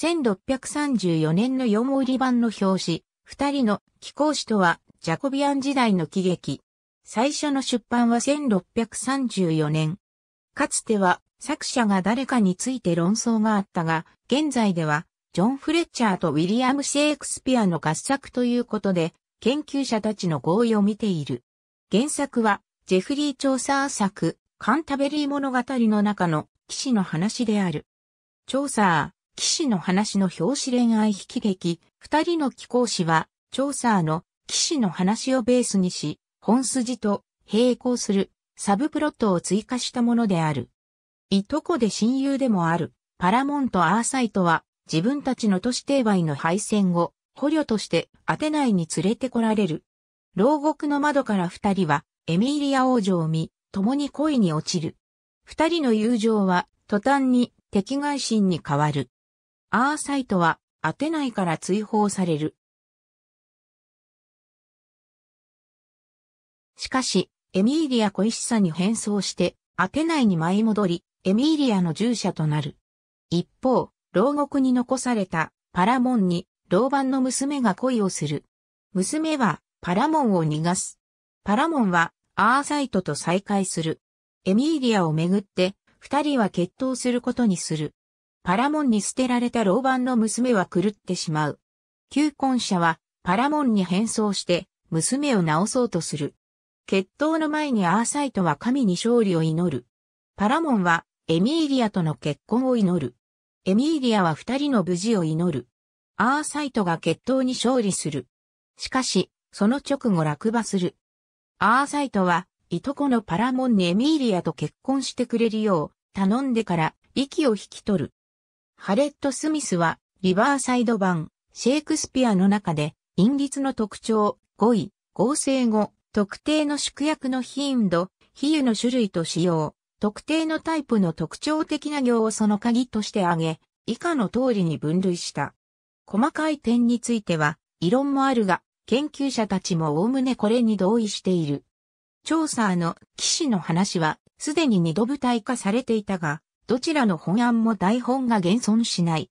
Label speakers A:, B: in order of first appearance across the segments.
A: 1634年の読売利版の表紙、二人の貴公子とは、ジャコビアン時代の喜劇。最初の出版は1634年。かつては、作者が誰かについて論争があったが、現在では、ジョン・フレッチャーとウィリアム・シェイクスピアの合作ということで、研究者たちの合意を見ている。原作は、ジェフリー・チョーサー作、カンタベリー物語の中の騎士の話である。チョーサー。騎士の話の表紙恋愛悲劇、二人の貴公子は、調査の騎士の話をベースにし、本筋と並行するサブプロットを追加したものである。いとこで親友でもある、パラモンとアーサイトは、自分たちの都市定売の敗戦後、捕虜としてアテナイに連れてこられる。牢獄の窓から二人は、エミリア王女を見、共に恋に落ちる。二人の友情は、途端に敵外心に変わる。アーサイトは、アテナイから追放される。しかし、エミーリア小石さに変装して、アテナイに舞い戻り、エミーリアの従者となる。一方、牢獄に残されたパラモンに、老番の娘が恋をする。娘は、パラモンを逃がす。パラモンは、アーサイトと再会する。エミーリアをめぐって、二人は決闘することにする。パラモンに捨てられた老番の娘は狂ってしまう。求婚者はパラモンに変装して娘を治そうとする。決闘の前にアーサイトは神に勝利を祈る。パラモンはエミーリアとの結婚を祈る。エミーリアは二人の無事を祈る。アーサイトが決闘に勝利する。しかし、その直後落馬する。アーサイトは、いとこのパラモンにエミーリアと結婚してくれるよう、頼んでから、息を引き取る。ハレット・スミスは、リバーサイド版、シェイクスピアの中で、陰律の特徴、語彙、合成語、特定の縮約の頻度、比喩の種類と使用、特定のタイプの特徴的な行をその鍵として挙げ、以下の通りに分類した。細かい点については、異論もあるが、研究者たちも概ねこれに同意している。調査の騎士の話は、すでに二度舞台化されていたが、どちらの本案も台本が現存しない。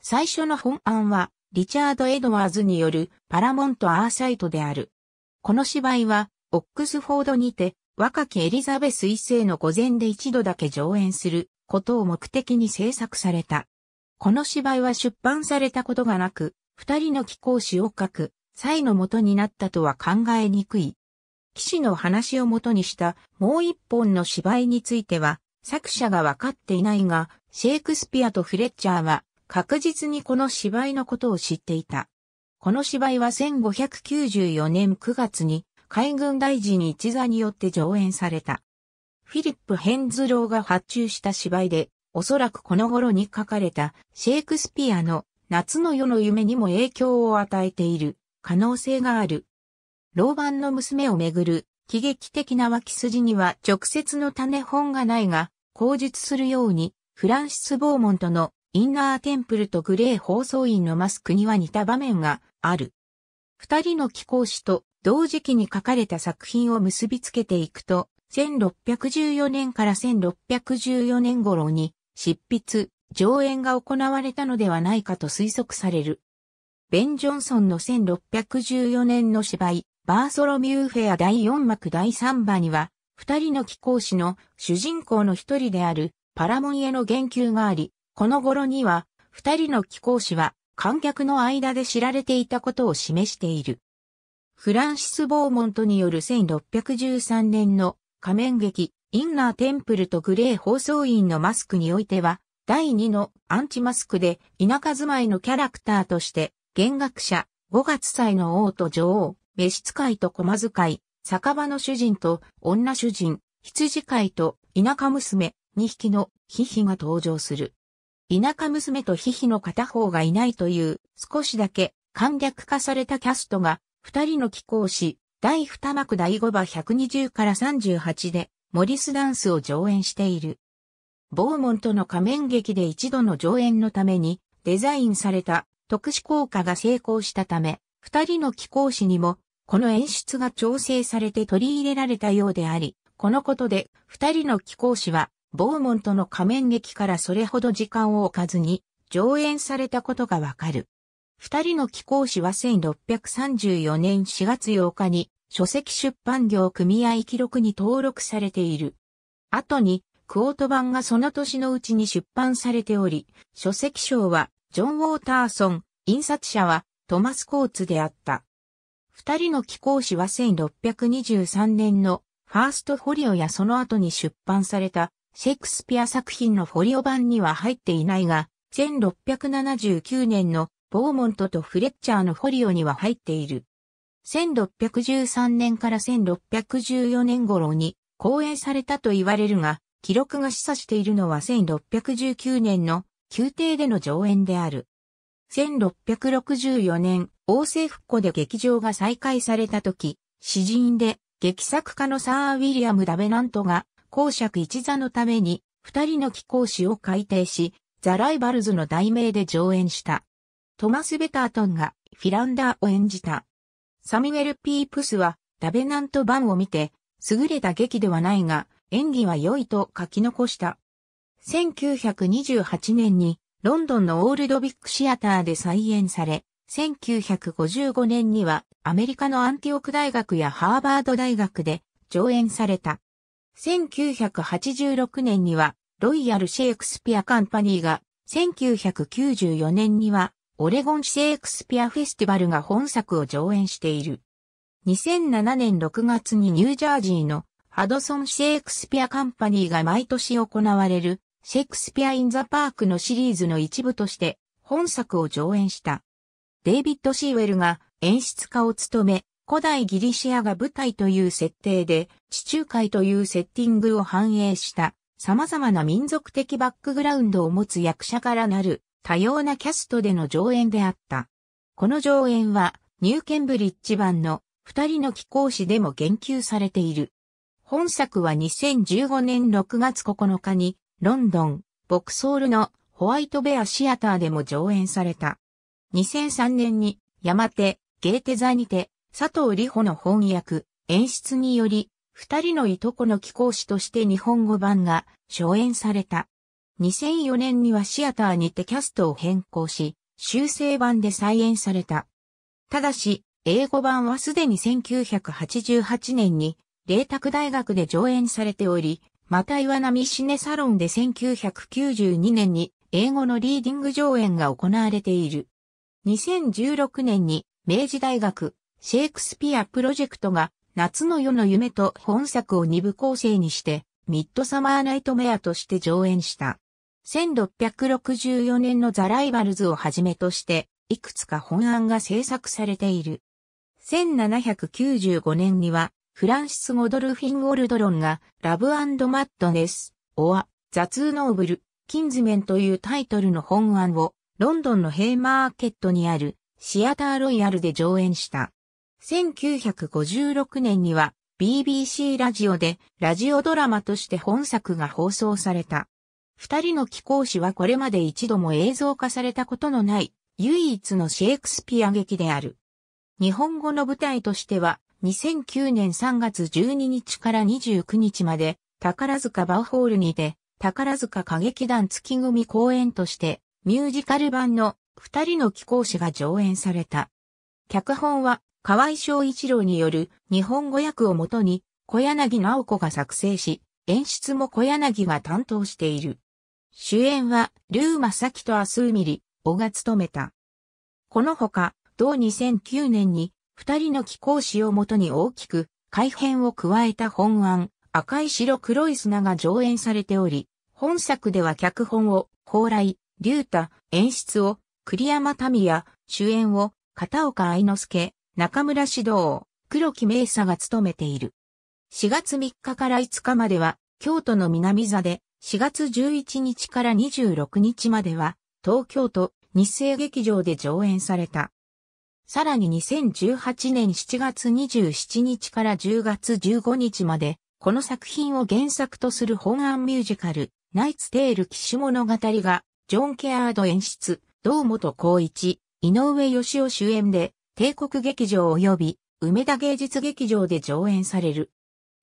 A: 最初の本案は、リチャード・エドワーズによるパラモント・アーサイトである。この芝居は、オックスフォードにて、若きエリザベス一世の午前で一度だけ上演することを目的に制作された。この芝居は出版されたことがなく、二人の貴公子を書く際の元になったとは考えにくい。騎士の話を元にしたもう一本の芝居については、作者が分かっていないが、シェイクスピアとフレッチャーは確実にこの芝居のことを知っていた。この芝居は1594年9月に海軍大臣一座によって上演された。フィリップ・ヘンズローが発注した芝居で、おそらくこの頃に書かれたシェイクスピアの夏の夜の夢にも影響を与えている可能性がある。老板の娘をめぐる喜劇的な脇筋には直接の種本がないが、口述するように、フランシス・ボーモントのインナーテンプルとグレー放送員のマスクには似た場面がある。二人の気候子と同時期に書かれた作品を結びつけていくと、1614年から1614年頃に執筆、上演が行われたのではないかと推測される。ベン・ジョンソンの1614年の芝居、バーソロミューフェア第4幕第3話には、二人の貴公子の主人公の一人であるパラモンへの言及があり、この頃には二人の貴公子は観客の間で知られていたことを示している。フランシス・ボーモントによる1613年の仮面劇インナー・テンプルとグレー放送員のマスクにおいては、第二のアンチマスクで田舎住まいのキャラクターとして、弦楽者、五月祭の王と女王、召使いと駒使い、酒場の主人と女主人、羊飼いと田舎娘、2匹のヒヒが登場する。田舎娘とヒヒの片方がいないという少しだけ簡略化されたキャストが二人の貴公子、第二幕第5話120から38でモリスダンスを上演している。ボーモンとの仮面劇で一度の上演のためにデザインされた特殊効果が成功したため、二人の貴公子にもこの演出が調整されて取り入れられたようであり、このことで二人の貴公子は、ボーモントの仮面劇からそれほど時間を置かずに上演されたことがわかる。二人の貴公子は1634年4月8日に書籍出版業組合記録に登録されている。後にクオート版がその年のうちに出版されており、書籍賞はジョン・ウォーターソン、印刷者はトマス・コーツであった。二人の貴公子は1623年のファーストフォリオやその後に出版されたシェイクスピア作品のフォリオ版には入っていないが、1679年のボーモントとフレッチャーのフォリオには入っている。1613年から1614年頃に公演されたと言われるが、記録が示唆しているのは1619年の宮廷での上演である。1664年、王政復古で劇場が再開された時、詩人で劇作家のサー・ウィリアム・ダベナントが、公爵一座のために、二人の貴公子を改定し、ザ・ライバルズの題名で上演した。トマス・ベタートンがフィランダーを演じた。サミュエル・ピープスは、ダベナント版を見て、優れた劇ではないが、演技は良いと書き残した。1928年にロンドンのオールドビッグシアターで再演され、1955年にはアメリカのアンティオク大学やハーバード大学で上演された。1986年にはロイヤル・シェイクスピア・カンパニーが、1994年にはオレゴン・シェイクスピア・フェスティバルが本作を上演している。2007年6月にニュージャージーのハドソン・シェイクスピア・カンパニーが毎年行われるシェイクスピア・イン・ザ・パークのシリーズの一部として本作を上演した。デイビッド・シーウェルが演出家を務め、古代ギリシアが舞台という設定で、地中海というセッティングを反映した様々な民族的バックグラウンドを持つ役者からなる多様なキャストでの上演であった。この上演はニューケンブリッジ版の二人の貴公子でも言及されている。本作は2015年6月9日にロンドン、ボクソールのホワイトベアシアターでも上演された。2003年に山手、ゲーテ座にて佐藤里穂の翻訳、演出により、二人のいとこの貴公子として日本語版が上演された。2004年にはシアターにてキャストを変更し、修正版で再演された。ただし、英語版はすでに1988年に、麗澤大学で上演されており、また岩波シネサロンで1992年に英語のリーディング上演が行われている。2016年に明治大学シェイクスピアプロジェクトが夏の夜の夢と本作を二部構成にしてミッドサマーナイトメアとして上演した。1664年のザ・ライバルズをはじめとしていくつか本案が制作されている。1795年にはフランシス・ゴドルフィン・オルドロンが、ラブマッドネス、オア、ザ・ツー・ノーブル、キンズメンというタイトルの本案を、ロンドンのヘイマーケットにある、シアター・ロイヤルで上演した。1956年には、BBC ラジオで、ラジオドラマとして本作が放送された。二人の貴公子はこれまで一度も映像化されたことのない唯一のシェイクスピア劇である。日本語の舞台としては2009年3月12日から29日まで、宝塚バーホールにて、宝塚歌劇団月組公演として、ミュージカル版の二人の貴公子が上演された。脚本は、河合翔一郎による日本語訳をもとに、小柳直子が作成し、演出も小柳が担当している。主演は、ルーマサキとアスーミリ、オが務めた。このほか、同2009年に、二人の気候子をもとに大きく改変を加えた本案、赤い白黒い砂が上演されており、本作では脚本を、蓬莱、竜太、演出を、栗山民也、主演を、片岡愛之助、中村指導、黒木明佐が務めている。4月3日から5日までは、京都の南座で、4月11日から26日までは、東京都日生劇場で上演された。さらに2018年7月27日から10月15日まで、この作品を原作とする本案ミュージカル、ナイツ・テール・騎士物語が、ジョン・ケアード演出、堂本光一、井上義雄主演で、帝国劇場及び、梅田芸術劇場で上演される。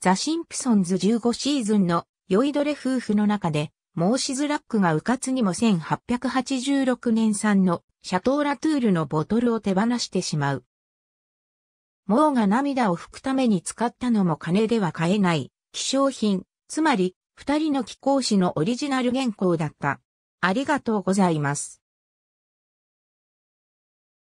A: ザ・シンプソンズ15シーズンの酔いどれ夫婦の中で、申しラらくがうかつにも1886年産のシャトーラトゥールのボトルを手放してしまう。モーが涙を拭くために使ったのも金では買えない、希少品、つまり、二人の貴公子のオリジナル原稿だった。ありがとうございます。